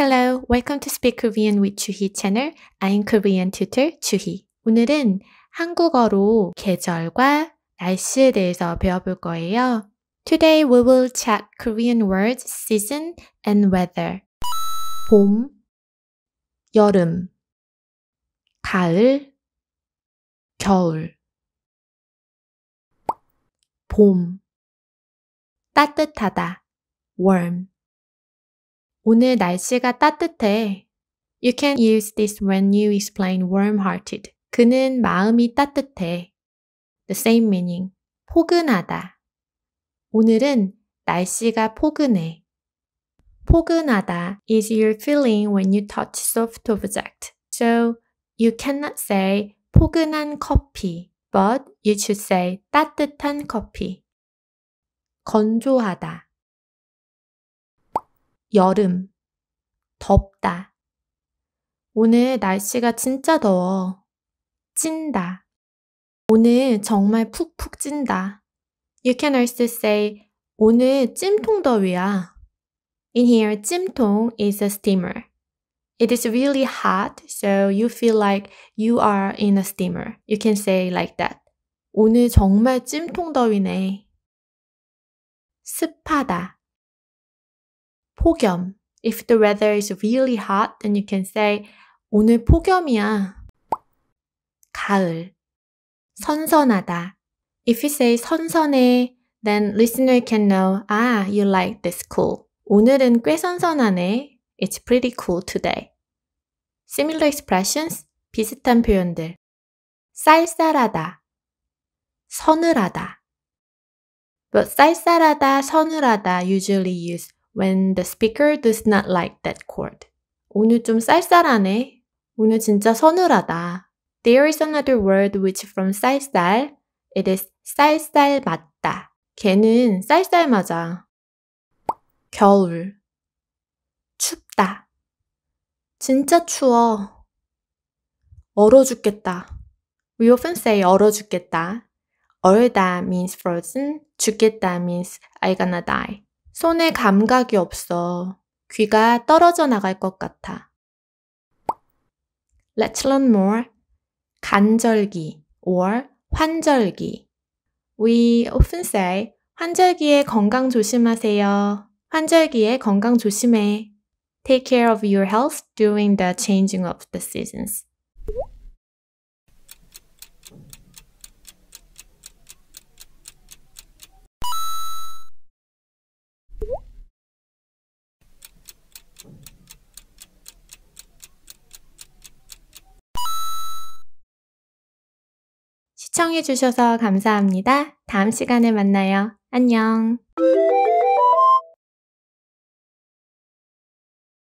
Hello, welcome to Speak Korean with Chuhi channel. I'm Korean tutor Chuhi. 오늘은 한국어로 계절과 날씨에 대해서 배워볼 거예요. Today we will check Korean words season and weather. 봄, 여름, 가을, 겨울. 봄, 따뜻하다, warm. 오늘 날씨가 따뜻해. You can use this when you explain warm-hearted. 그는 마음이 따뜻해. The same meaning. 포근하다. 오늘은 날씨가 포근해. 포근하다 is your feeling when you touch soft object. So you cannot say 포근한 커피, but you should say 따뜻한 커피. 건조하다. 여름, 덥다. 오늘 날씨가 진짜 더워. 찐다. 오늘 정말 푹푹 찐다. You can also say 오늘 찜통 더위야. In here, 찜통 is a steamer. It is really hot, so you feel like you are in a steamer. You can say like that. 오늘 정말 찜통 더위네. 습하다. 폭염. If the weather is really hot, then you can say 오늘 폭염이야. 가을. 선선하다. If you say 선선해, then listener can know, ah, you like this cool. 오늘은 꽤 선선하네. It's pretty cool today. Similar expressions, 비슷한 표현들. 쌀쌀하다, 서늘하다. But 쌀쌀하다, 서늘하다 usually used when the speaker does not like that chord. 오늘 좀 쌀쌀하네. 오늘 진짜 서늘하다. There is another word which from 쌀쌀. It is 쌀쌀 맞다. 걔는 쌀쌀 맞아. 겨울. 춥다. 진짜 추워. 얼어 죽겠다. We often say 얼어 죽겠다. 얼다 means frozen. 죽겠다 means I gonna die. 손에 감각이 없어. 귀가 떨어져 나갈 것 같아. Let's learn more. 간절기 or 환절기. We often say 환절기에 건강 조심하세요. 환절기에 건강 조심해. Take care of your health during the changing of the seasons. 시청해주셔서 감사합니다. 다음 시간에 만나요. 안녕.